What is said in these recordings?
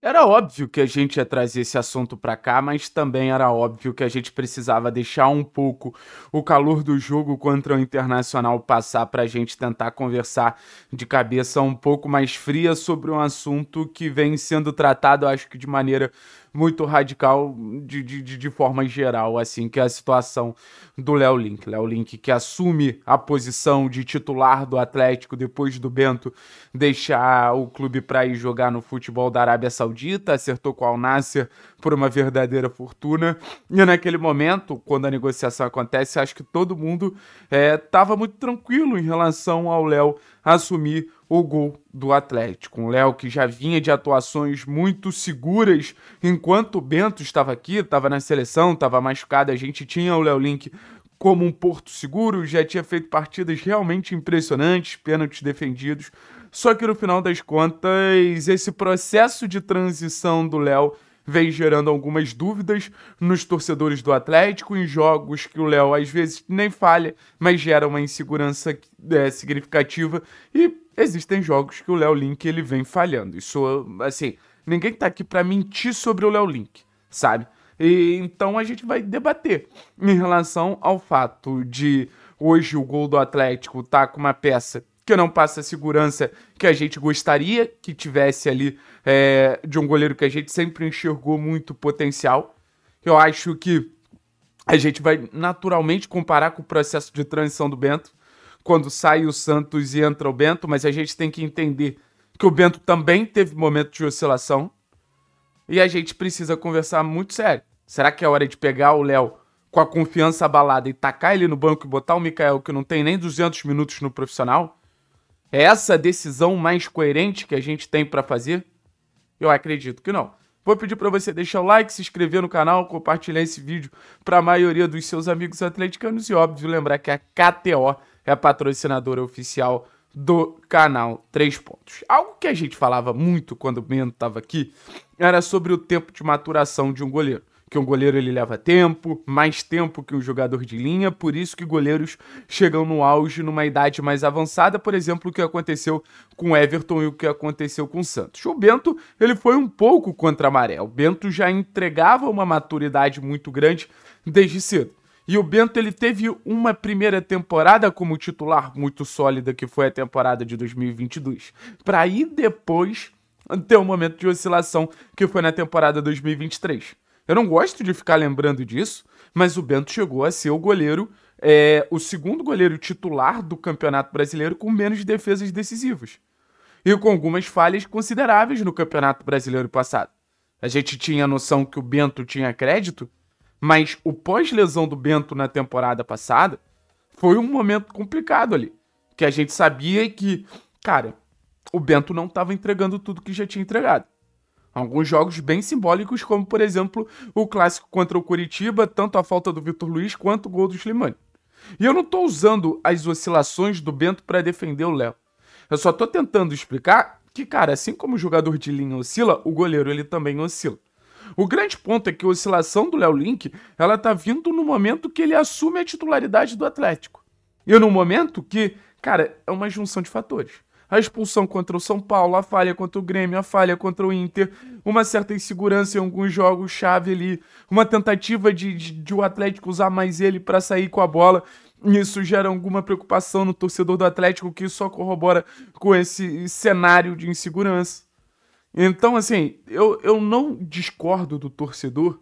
Era óbvio que a gente ia trazer esse assunto para cá, mas também era óbvio que a gente precisava deixar um pouco o calor do jogo contra o Internacional passar para a gente tentar conversar de cabeça um pouco mais fria sobre um assunto que vem sendo tratado, acho que de maneira muito radical de, de, de forma geral, assim, que é a situação do Léo Link. Léo Link que assume a posição de titular do Atlético depois do Bento deixar o clube para ir jogar no futebol da Arábia Saudita, acertou com o Al Nasser por uma verdadeira fortuna. E naquele momento, quando a negociação acontece, acho que todo mundo estava eh, é, muito tranquilo em relação ao Léo assumir o gol do Atlético. Um Léo que já vinha de atuações muito seguras enquanto o Bento estava aqui, estava na seleção, estava machucado, a gente tinha o Léo Link como um porto seguro, já tinha feito partidas realmente impressionantes, pênaltis defendidos. Só que no final das contas, esse processo de transição do Léo vem gerando algumas dúvidas nos torcedores do Atlético, em jogos que o Léo às vezes nem falha, mas gera uma insegurança é, significativa. E existem jogos que o Léo Link ele vem falhando. Isso, assim, ninguém tá aqui para mentir sobre o Léo Link, sabe? E, então a gente vai debater em relação ao fato de hoje o gol do Atlético tá com uma peça que não passa a segurança que a gente gostaria que tivesse ali é, de um goleiro que a gente sempre enxergou muito potencial. Eu acho que a gente vai naturalmente comparar com o processo de transição do Bento, quando sai o Santos e entra o Bento, mas a gente tem que entender que o Bento também teve momento de oscilação e a gente precisa conversar muito sério. Será que é hora de pegar o Léo com a confiança abalada e tacar ele no banco e botar o Mikael, que não tem nem 200 minutos no profissional? É essa a decisão mais coerente que a gente tem para fazer? Eu acredito que não. Vou pedir para você deixar o like, se inscrever no canal, compartilhar esse vídeo para a maioria dos seus amigos atleticanos e, óbvio, lembrar que a KTO é a patrocinadora oficial do canal Três Pontos. Algo que a gente falava muito quando o Bento estava aqui era sobre o tempo de maturação de um goleiro que um goleiro ele leva tempo, mais tempo que um jogador de linha, por isso que goleiros chegam no auge numa idade mais avançada, por exemplo, o que aconteceu com Everton e o que aconteceu com Santos. O Bento, ele foi um pouco contra a maré. O Bento já entregava uma maturidade muito grande desde cedo. E o Bento ele teve uma primeira temporada como titular muito sólida, que foi a temporada de 2022. Para ir depois ter um momento de oscilação que foi na temporada 2023. Eu não gosto de ficar lembrando disso, mas o Bento chegou a ser o goleiro, é, o segundo goleiro titular do Campeonato Brasileiro com menos defesas decisivas. E com algumas falhas consideráveis no Campeonato Brasileiro passado. A gente tinha a noção que o Bento tinha crédito, mas o pós-lesão do Bento na temporada passada foi um momento complicado ali. Que a gente sabia que, cara, o Bento não estava entregando tudo que já tinha entregado. Alguns jogos bem simbólicos, como por exemplo o clássico contra o Curitiba, tanto a falta do Vitor Luiz quanto o gol do Slimani. E eu não estou usando as oscilações do Bento para defender o Léo. Eu só estou tentando explicar que, cara, assim como o jogador de linha oscila, o goleiro ele também oscila. O grande ponto é que a oscilação do Léo Link, ela tá vindo no momento que ele assume a titularidade do Atlético. E no momento que, cara, é uma junção de fatores a expulsão contra o São Paulo, a falha contra o Grêmio, a falha contra o Inter, uma certa insegurança em alguns jogos chave ali, uma tentativa de, de, de o Atlético usar mais ele para sair com a bola. Isso gera alguma preocupação no torcedor do Atlético, que só corrobora com esse cenário de insegurança. Então, assim, eu, eu não discordo do torcedor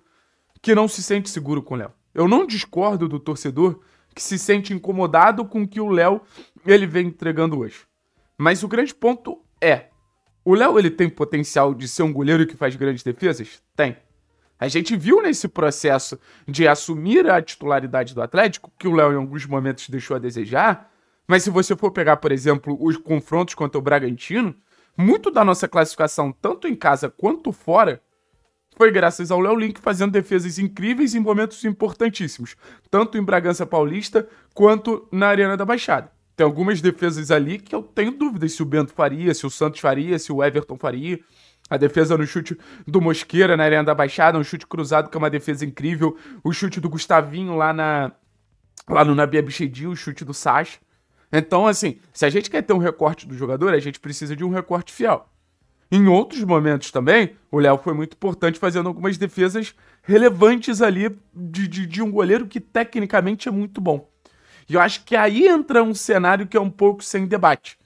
que não se sente seguro com o Léo. Eu não discordo do torcedor que se sente incomodado com o que o Léo ele vem entregando hoje. Mas o grande ponto é, o Léo ele tem potencial de ser um goleiro que faz grandes defesas? Tem. A gente viu nesse processo de assumir a titularidade do Atlético que o Léo em alguns momentos deixou a desejar, mas se você for pegar, por exemplo, os confrontos contra o Bragantino, muito da nossa classificação, tanto em casa quanto fora, foi graças ao Léo Link fazendo defesas incríveis em momentos importantíssimos, tanto em Bragança Paulista quanto na Arena da Baixada. Tem algumas defesas ali que eu tenho dúvidas se o Bento faria, se o Santos faria, se o Everton faria. A defesa no chute do Mosqueira na né, Arena da Baixada, é um chute cruzado que é uma defesa incrível. O chute do Gustavinho lá, na, lá no Nabi Abichedi, o chute do Sacha. Então, assim, se a gente quer ter um recorte do jogador, a gente precisa de um recorte fiel. Em outros momentos também, o Léo foi muito importante fazendo algumas defesas relevantes ali de, de, de um goleiro que tecnicamente é muito bom. E eu acho que aí entra um cenário que é um pouco sem debate.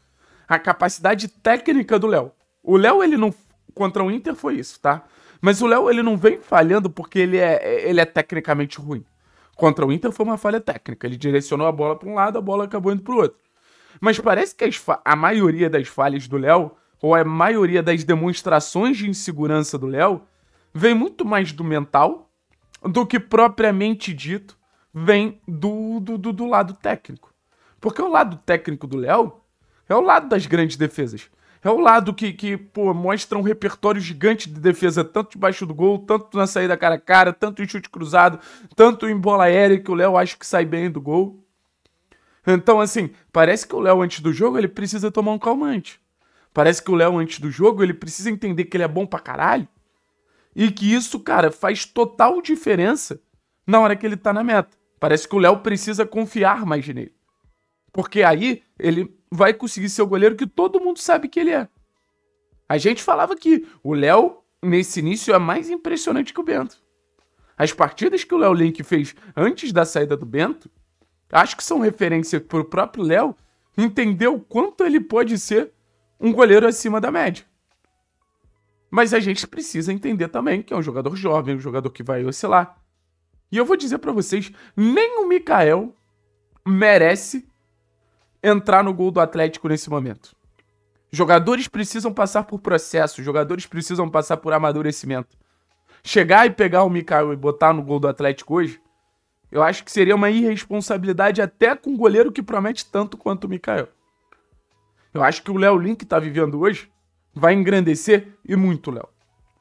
A capacidade técnica do Léo. O Léo, ele não. Contra o Inter foi isso, tá? Mas o Léo, ele não vem falhando porque ele é, ele é tecnicamente ruim. Contra o Inter foi uma falha técnica. Ele direcionou a bola para um lado, a bola acabou indo para o outro. Mas parece que a maioria das falhas do Léo, ou a maioria das demonstrações de insegurança do Léo, vem muito mais do mental do que propriamente dito vem do, do, do, do lado técnico. Porque o lado técnico do Léo é o lado das grandes defesas. É o lado que, que pô, mostra um repertório gigante de defesa, tanto debaixo do gol, tanto na saída cara a cara, tanto em chute cruzado, tanto em bola aérea, que o Léo acho que sai bem do gol. Então, assim, parece que o Léo antes do jogo ele precisa tomar um calmante. Parece que o Léo antes do jogo ele precisa entender que ele é bom pra caralho. E que isso, cara, faz total diferença na hora que ele tá na meta. Parece que o Léo precisa confiar mais nele. Porque aí ele vai conseguir ser o goleiro que todo mundo sabe que ele é. A gente falava que o Léo, nesse início, é mais impressionante que o Bento. As partidas que o Léo Link fez antes da saída do Bento, acho que são referência para o próprio Léo entender o quanto ele pode ser um goleiro acima da média. Mas a gente precisa entender também que é um jogador jovem, um jogador que vai oscilar. E eu vou dizer para vocês, nem o Mikael merece entrar no gol do Atlético nesse momento. Jogadores precisam passar por processo, jogadores precisam passar por amadurecimento. Chegar e pegar o Mikael e botar no gol do Atlético hoje, eu acho que seria uma irresponsabilidade até com um goleiro que promete tanto quanto o Mikael. Eu acho que o Léo Link tá vivendo hoje vai engrandecer e muito, Léo.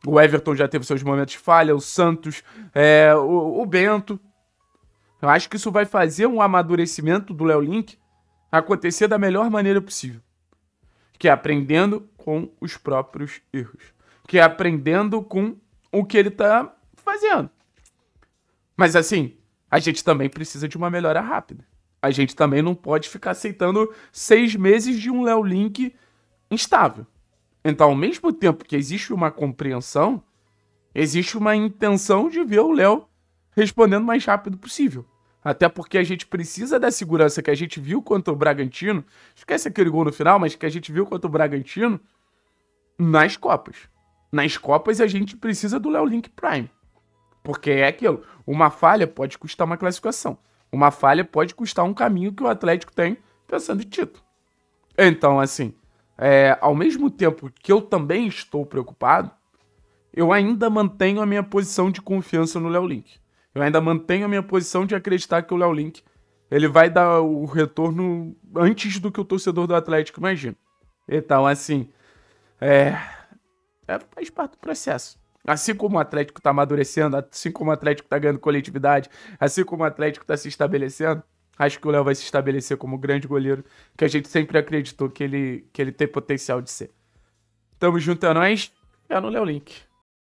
O Everton já teve seus momentos de falha, o Santos, é, o, o, Bento. Eu acho que isso vai fazer um amadurecimento do Léo Link acontecer da melhor maneira possível. Que é aprendendo com os próprios erros. Que é aprendendo com o que ele está fazendo. Mas assim, a gente também precisa de uma melhora rápida. A gente também não pode ficar aceitando seis meses de um Léo Link instável. Então, ao mesmo tempo que existe uma compreensão, existe uma intenção de ver o Léo respondendo o mais rápido possível. Até porque a gente precisa da segurança que a gente viu contra o Bragantino. Esquece aquele gol no final, mas que a gente viu contra o Bragantino nas Copas. Nas Copas a gente precisa do Léo Link Prime. Porque é aquilo. Uma falha pode custar uma classificação. Uma falha pode custar um caminho que o Atlético tem pensando em título. Então, assim, é, ao mesmo tempo que eu também estou preocupado, eu ainda mantenho a minha posição de confiança no Léo Link. Eu ainda mantenho a minha posição de acreditar que o Léo Link ele vai dar o retorno antes do que o torcedor do Atlético imagina. Então, assim, é, é faz parte do processo. Assim como o Atlético está amadurecendo, assim como o Atlético está ganhando coletividade, assim como o Atlético está se estabelecendo, Acho que o Léo vai se estabelecer como o grande goleiro que a gente sempre acreditou que ele, que ele tem potencial de ser. Tamo junto é nóis. É no Léo Link.